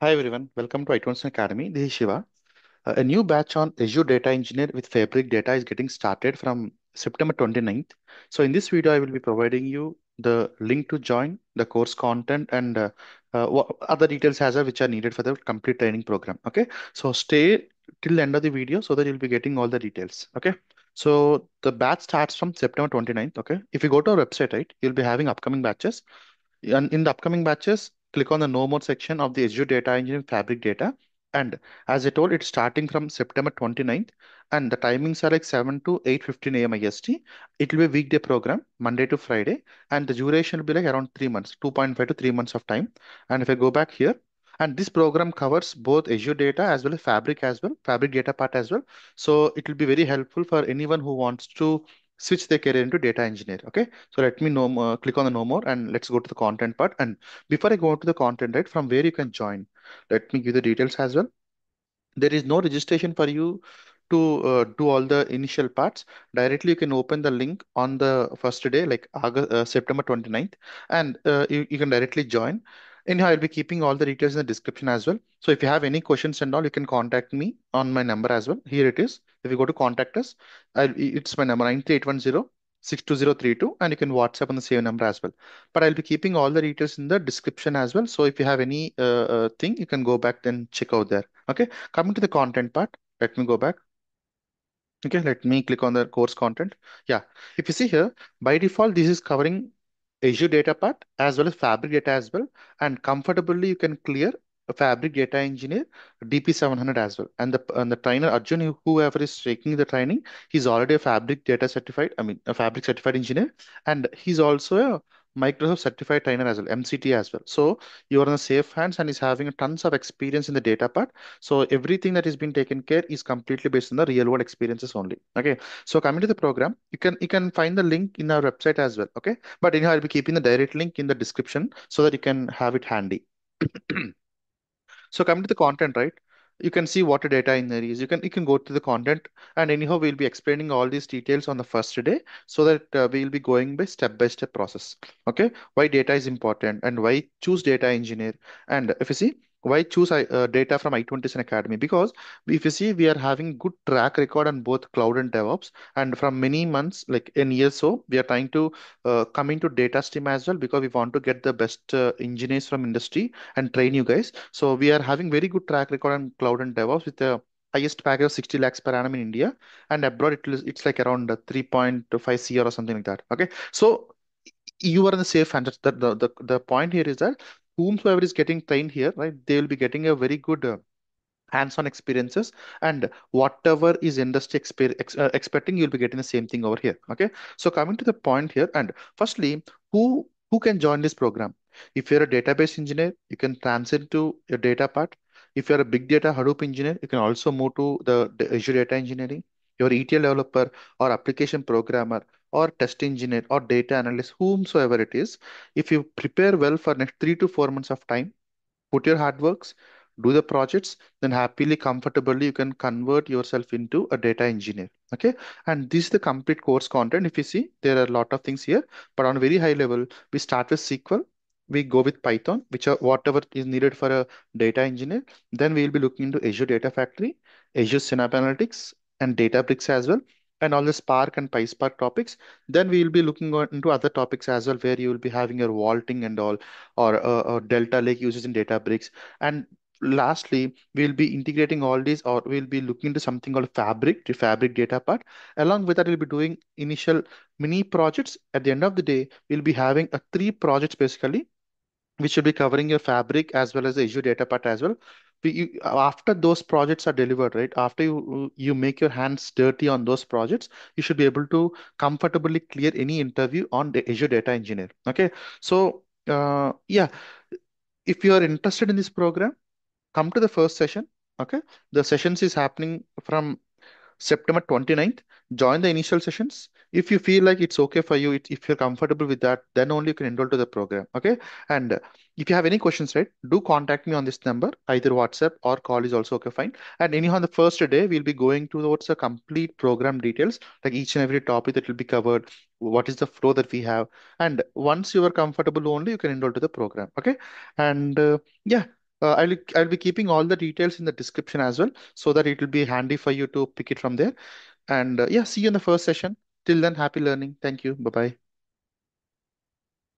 Hi everyone, welcome to iTunes Academy. This is Shiva. Uh, a new batch on Azure Data Engineer with Fabric Data is getting started from September 29th. So in this video, I will be providing you the link to join, the course content, and uh, uh, other details as well which are needed for the complete training program. Okay, so stay till the end of the video so that you'll be getting all the details. Okay. So the batch starts from September 29th. Okay. If you go to our website, right, you'll be having upcoming batches. And in the upcoming batches, click on the No More section of the Azure Data Engine Fabric data. And as I told, it's starting from September 29th, and the timings are like 7 to 8.15 a.m. IST. It will be a weekday program, Monday to Friday, and the duration will be like around 3 months, 2.5 to 3 months of time. And if I go back here, and this program covers both Azure data as well as Fabric as well, Fabric data part as well. So it will be very helpful for anyone who wants to switch their career into data engineer okay so let me know more, uh, click on the no more and let's go to the content part and before i go to the content right from where you can join let me give the details as well there is no registration for you to uh, do all the initial parts directly you can open the link on the first day like august uh, september 29th and uh, you, you can directly join Anyhow, I'll be keeping all the details in the description as well. So if you have any questions and all, you can contact me on my number as well. Here it is. If you go to contact us, I'll, it's my number 93810-62032 and you can WhatsApp on the same number as well. But I'll be keeping all the details in the description as well. So if you have any uh, uh, thing, you can go back and check out there. Okay. Coming to the content part, let me go back. Okay, let me click on the course content. Yeah, if you see here, by default, this is covering Azure data part as well as Fabric data as well. And comfortably, you can clear Fabric data engineer DP700 as well. And the and the trainer Arjun, whoever is taking the training, he's already a Fabric data certified. I mean, a Fabric certified engineer, and he's also a Microsoft Certified Trainer as well, MCT as well. So you are in the safe hands and is having tons of experience in the data part. So everything that is being taken care is completely based on the real world experiences only. Okay. So coming to the program, you can you can find the link in our website as well. Okay. But anyhow, I'll be keeping the direct link in the description so that you can have it handy. so coming to the content, right? you can see what a data in there is. You can you can go to the content, and anyhow we'll be explaining all these details on the first day, so that uh, we'll be going by step by step process. Okay, why data is important and why choose data engineer. And if you see why choose uh, uh data from i20 Academy? Because if you see, we are having good track record on both cloud and DevOps. And from many months, like in years so, we are trying to uh, come into data stream as well because we want to get the best uh, engineers from industry and train you guys. So we are having very good track record on cloud and DevOps with the highest package of 60 lakhs per annum in India. And abroad, it, it's like around uh, 3.5 CR or something like that. Okay. So you are in the safe hands. the, the, the point here is that whomsoever is getting trained here, right, they will be getting a very good uh, hands-on experiences and whatever is industry exper ex uh, expecting, you'll be getting the same thing over here. Okay. So coming to the point here, and firstly, who who can join this program? If you're a database engineer, you can transit to your data part. If you're a big data Hadoop engineer, you can also move to the Azure Data Engineering your ETL developer or application programmer or test engineer or data analyst, whomsoever it is, if you prepare well for next three to four months of time, put your hard works, do the projects, then happily, comfortably, you can convert yourself into a data engineer. Okay. And this is the complete course content. If you see, there are a lot of things here, but on a very high level, we start with SQL. We go with Python, which are whatever is needed for a data engineer. Then we will be looking into Azure Data Factory, Azure Synapse Analytics, and Databricks as well, and all the Spark and PySpark topics. Then we will be looking into other topics as well, where you will be having your vaulting and all, or, uh, or uh, Delta Lake uses in Databricks. And lastly, we'll be integrating all these, or we'll be looking into something called Fabric, the Fabric data part. Along with that, we'll be doing initial mini projects. At the end of the day, we'll be having a three projects basically which will be covering your fabric as well as the Azure data part as well. You, after those projects are delivered, right? After you you make your hands dirty on those projects, you should be able to comfortably clear any interview on the Azure Data Engineer. Okay, so uh, yeah, if you are interested in this program, come to the first session. Okay, the sessions is happening from September 29th. Join the initial sessions if you feel like it's okay for you if you're comfortable with that then only you can enroll to the program okay and if you have any questions right do contact me on this number either whatsapp or call is also okay fine and anyhow on the first day we'll be going towards the complete program details like each and every topic that will be covered what is the flow that we have and once you are comfortable only you can enroll to the program okay and uh, yeah uh, I'll, I'll be keeping all the details in the description as well so that it will be handy for you to pick it from there. And uh, yeah, see you in the first session. Till then, happy learning. Thank you. Bye bye.